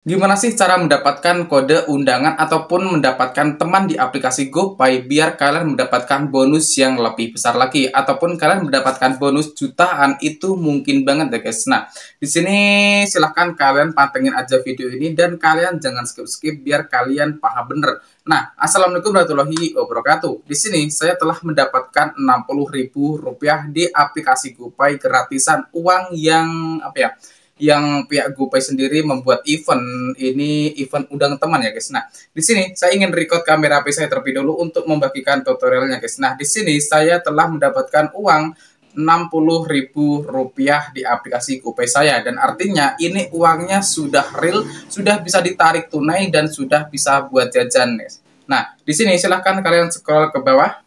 Gimana sih cara mendapatkan kode undangan ataupun mendapatkan teman di aplikasi GoPay biar kalian mendapatkan bonus yang lebih besar lagi ataupun kalian mendapatkan bonus jutaan itu mungkin banget ya guys. Nah, di sini silahkan kalian pantengin aja video ini dan kalian jangan skip-skip biar kalian paham bener. Nah, Assalamualaikum warahmatullahi wabarakatuh. Di sini saya telah mendapatkan Rp60.000 di aplikasi GoPay gratisan uang yang apa ya? yang pihak GoPay sendiri membuat event ini event udang teman ya guys. Nah, di sini saya ingin record kamera HP saya terlebih dulu untuk membagikan tutorialnya guys. Nah, di sini saya telah mendapatkan uang Rp60.000 di aplikasi GoPay saya dan artinya ini uangnya sudah real, sudah bisa ditarik tunai dan sudah bisa buat jajan guys. Nah, di sini silahkan kalian scroll ke bawah.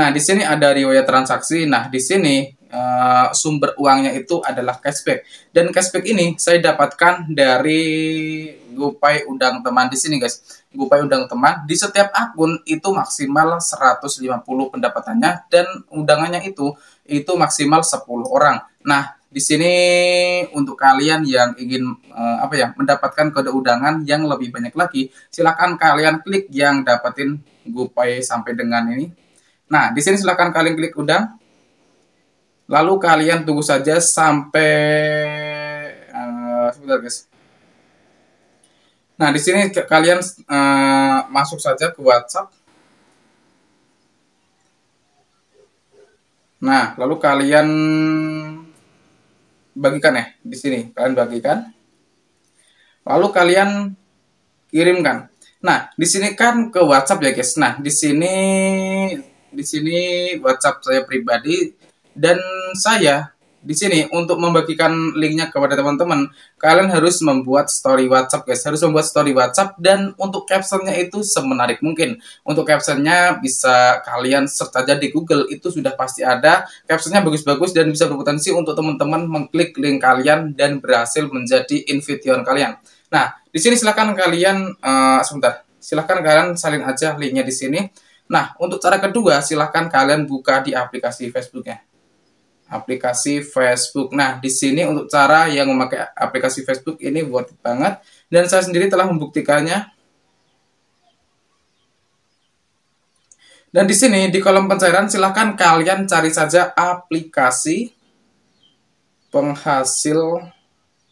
Nah, di sini ada riwayat transaksi. Nah, di sini uh, sumber uangnya itu adalah cashback. Dan cashback ini saya dapatkan dari Gupai Undang Teman di sini guys. Gupai Undang Teman di setiap akun itu maksimal 150 pendapatannya dan undangannya itu itu maksimal 10 orang. Nah, di sini untuk kalian yang ingin uh, apa ya mendapatkan kode undangan yang lebih banyak lagi, silakan kalian klik yang dapetin Gupai sampai dengan ini. Nah, di sini silakan kalian klik undang Lalu kalian tunggu saja sampai uh, sebentar guys. Nah, di sini kalian uh, masuk saja ke WhatsApp. Nah, lalu kalian bagikan ya di sini. Kalian bagikan. Lalu kalian kirimkan. Nah, di sini kan ke WhatsApp ya, guys. Nah, di sini di sini WhatsApp saya pribadi dan saya di sini untuk membagikan linknya kepada teman-teman, kalian harus membuat story WhatsApp guys, harus membuat story WhatsApp dan untuk captionnya itu semenarik mungkin. Untuk captionnya bisa kalian search aja di Google itu sudah pasti ada. Captionnya bagus-bagus dan bisa berpotensi untuk teman-teman mengklik link kalian dan berhasil menjadi invitation kalian. Nah, di sini silahkan kalian uh, sebentar, silahkan kalian salin aja linknya di sini. Nah, untuk cara kedua silahkan kalian buka di aplikasi Facebooknya aplikasi Facebook. Nah, di sini untuk cara yang memakai aplikasi Facebook ini worth it banget dan saya sendiri telah membuktikannya. Dan di sini di kolom pencarian silahkan kalian cari saja aplikasi penghasil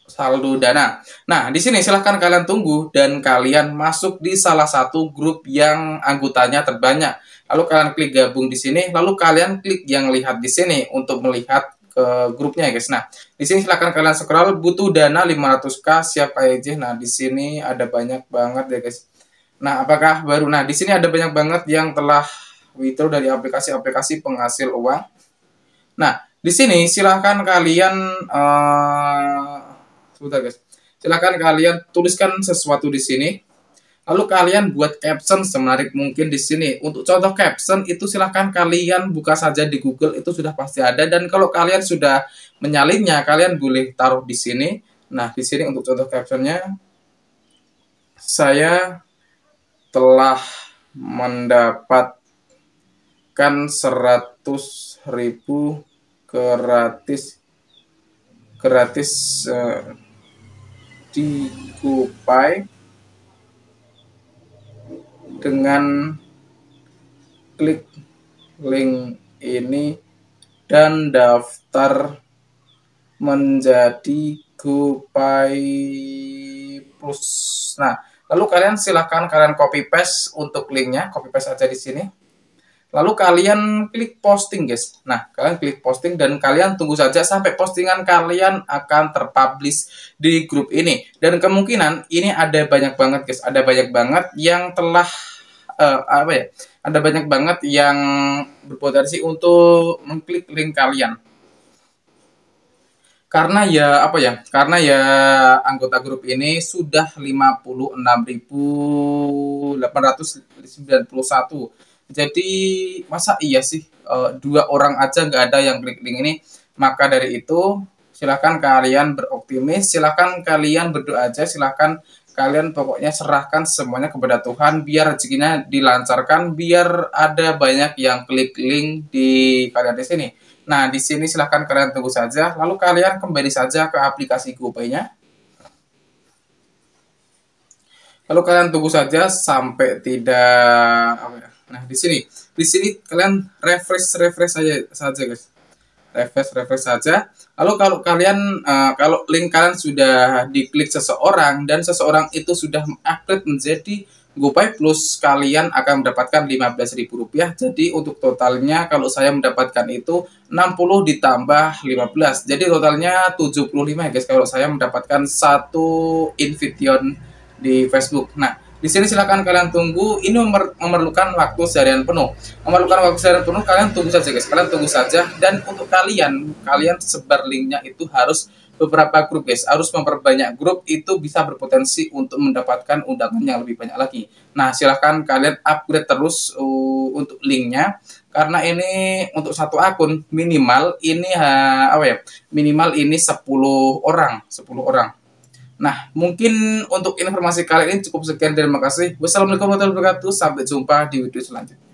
saldo dana. Nah, di sini silahkan kalian tunggu dan kalian masuk di salah satu grup yang anggotanya terbanyak. Lalu kalian klik gabung di sini, lalu kalian klik yang lihat di sini untuk melihat ke eh, grupnya ya guys. Nah, di sini silahkan kalian scroll butuh dana 500k siap aja. Nah, di sini ada banyak banget ya guys. Nah, apakah baru? Nah, di sini ada banyak banget yang telah withdraw dari aplikasi-aplikasi penghasil uang. Nah, di sini silahkan kalian uh, Sebentar guys. Silakan kalian tuliskan sesuatu di sini. Lalu kalian buat caption semenarik mungkin di sini. Untuk contoh caption itu silahkan kalian buka saja di Google itu sudah pasti ada dan kalau kalian sudah menyalinnya kalian boleh taruh di sini. Nah di sini untuk contoh captionnya saya telah mendapatkan 100 ribu gratis gratis uh, dikupai dengan klik link ini dan daftar menjadi GoPay Plus. Nah, lalu kalian silahkan kalian copy paste untuk linknya, copy paste aja di sini. Lalu kalian klik posting guys. Nah, kalian klik posting dan kalian tunggu saja sampai postingan kalian akan terpublish di grup ini. Dan kemungkinan ini ada banyak banget guys, ada banyak banget yang telah uh, apa ya? Ada banyak banget yang berpotensi untuk mengklik link kalian karena ya apa ya karena ya anggota grup ini sudah 56.891 jadi masa iya sih uh, dua orang aja nggak ada yang klik link ini. Maka dari itu silahkan kalian beroptimis, silahkan kalian berdoa aja, silahkan kalian pokoknya serahkan semuanya kepada Tuhan biar rezekinya dilancarkan, biar ada banyak yang klik link di kalian di sini. Nah, di sini silahkan kalian tunggu saja, lalu kalian kembali saja ke aplikasi GoPay-nya. Lalu kalian tunggu saja sampai tidak apa ya, Nah, di sini, di sini kalian refresh refresh saja saja guys. Refresh refresh saja. Lalu kalau kalian uh, kalau link kalian sudah diklik seseorang dan seseorang itu sudah upgrade menjadi GoPay Plus, kalian akan mendapatkan Rp15.000. Jadi untuk totalnya kalau saya mendapatkan itu 60 ditambah 15. Jadi totalnya 75 ya guys kalau saya mendapatkan satu invitation di Facebook. Nah, di sini silahkan kalian tunggu. Ini memerlukan waktu seharian penuh. Memerlukan waktu seharian penuh. Kalian tunggu saja guys. Kalian tunggu saja. Dan untuk kalian, kalian sebar linknya itu harus beberapa grup guys. Harus memperbanyak grup itu bisa berpotensi untuk mendapatkan undangan yang lebih banyak lagi. Nah silahkan kalian upgrade terus uh, untuk linknya. Karena ini untuk satu akun minimal ini ha, apa ya? Minimal ini 10 orang, 10 orang. Nah, mungkin untuk informasi kali ini cukup sekian. Terima kasih. Wassalamualaikum warahmatullahi wabarakatuh. Sampai jumpa di video selanjutnya.